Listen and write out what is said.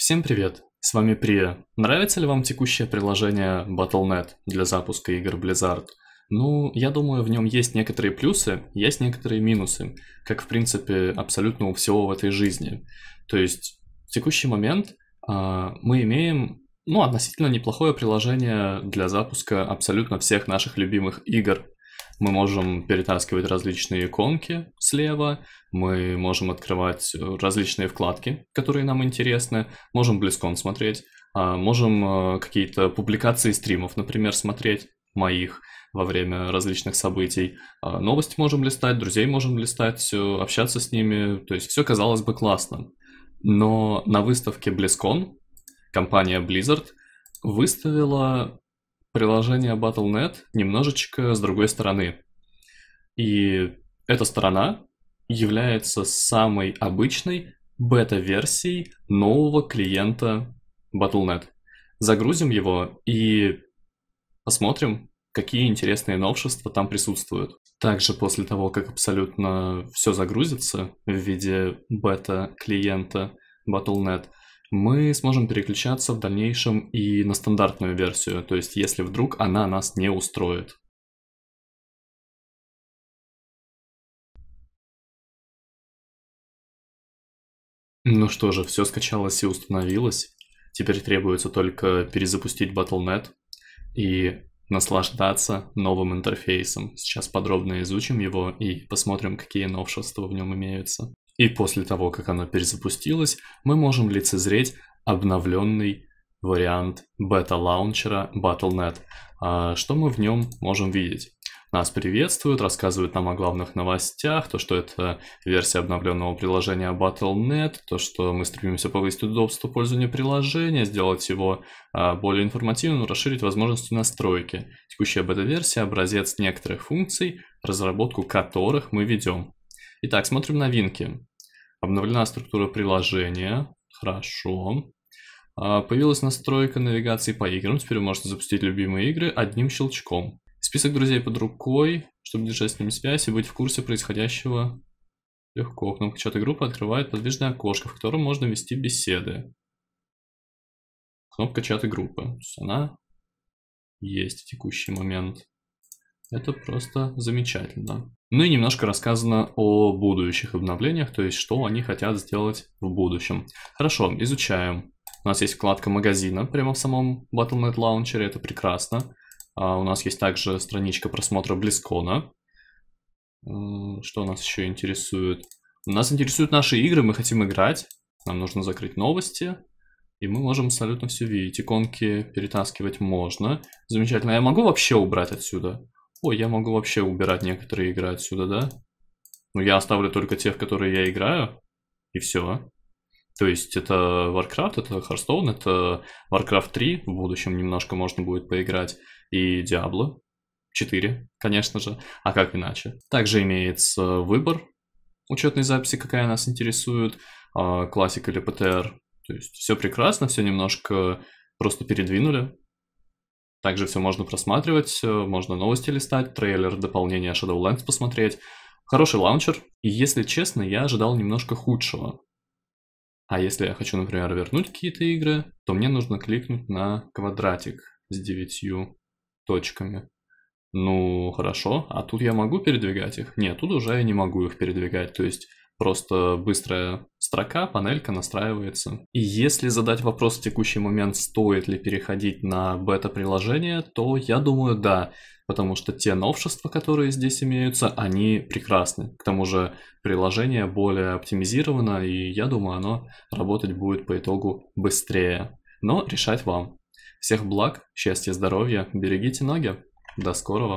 Всем привет! С вами Прия. Нравится ли вам текущее приложение Battle.net для запуска игр Blizzard? Ну, я думаю, в нем есть некоторые плюсы, есть некоторые минусы, как, в принципе, абсолютно у всего в этой жизни. То есть, в текущий момент э, мы имеем, ну, относительно неплохое приложение для запуска абсолютно всех наших любимых игр, мы можем перетаскивать различные иконки слева, мы можем открывать различные вкладки, которые нам интересны, можем Близкон смотреть, а, можем э, какие-то публикации стримов, например, смотреть моих во время различных событий. А, новости можем листать, друзей можем листать, общаться с ними. То есть все казалось бы классно. Но на выставке BlizzCon компания Blizzard выставила приложение Battle.net немножечко с другой стороны. И эта сторона является самой обычной бета-версией нового клиента Battle.net. Загрузим его и посмотрим, какие интересные новшества там присутствуют. Также после того, как абсолютно все загрузится в виде бета-клиента Battle.net – мы сможем переключаться в дальнейшем и на стандартную версию, то есть если вдруг она нас не устроит. Ну что же, все скачалось и установилось. Теперь требуется только перезапустить Battle.net и наслаждаться новым интерфейсом. Сейчас подробно изучим его и посмотрим, какие новшества в нем имеются. И после того, как она перезапустилась, мы можем лицезреть обновленный вариант бета-лаунчера Battle.net. А, что мы в нем можем видеть? Нас приветствуют, рассказывают нам о главных новостях, то, что это версия обновленного приложения Battle.net, то, что мы стремимся повысить удобство пользования приложения, сделать его а, более информативным, расширить возможности настройки. Текущая бета-версия – образец некоторых функций, разработку которых мы ведем. Итак, смотрим новинки. Обновлена структура приложения. Хорошо. А, появилась настройка навигации по играм. Теперь вы можете запустить любимые игры одним щелчком. Список друзей под рукой, чтобы держать с ними связь и быть в курсе происходящего легко. Кнопка чата группы открывает подвижное окошко, в котором можно вести беседы. Кнопка чата группы. То есть она есть в текущий момент. Это просто замечательно. Ну и немножко рассказано о будущих обновлениях, то есть что они хотят сделать в будущем. Хорошо, изучаем. У нас есть вкладка магазина прямо в самом Battle.net Launcher, это прекрасно. А у нас есть также страничка просмотра Близкона. Э, что нас еще интересует? Нас интересуют наши игры, мы хотим играть. Нам нужно закрыть новости. И мы можем абсолютно все видеть. Иконки перетаскивать можно. Замечательно. А я могу вообще убрать отсюда? Ой, я могу вообще убирать некоторые игры отсюда, да? Но ну, я оставлю только те, в которые я играю, и все. То есть это Warcraft, это Hearthstone, это Warcraft 3, в будущем немножко можно будет поиграть, и Diablo 4, конечно же, а как иначе. Также имеется выбор учетной записи, какая нас интересует, а, классик или ПТР. То есть все прекрасно, все немножко просто передвинули, также все можно просматривать, э, можно новости листать, трейлер, дополнения Shadowlands посмотреть. Хороший лаунчер, и если честно, я ожидал немножко худшего. А если я хочу, например, вернуть какие-то игры, то мне нужно кликнуть на квадратик с девятью точками. Ну, хорошо, а тут я могу передвигать их? Нет, тут уже я не могу их передвигать, то есть Просто быстрая строка, панелька настраивается. И если задать вопрос в текущий момент, стоит ли переходить на бета-приложение, то я думаю, да, потому что те новшества, которые здесь имеются, они прекрасны. К тому же приложение более оптимизировано, и я думаю, оно работать будет по итогу быстрее. Но решать вам. Всех благ, счастья, здоровья, берегите ноги. До скорого.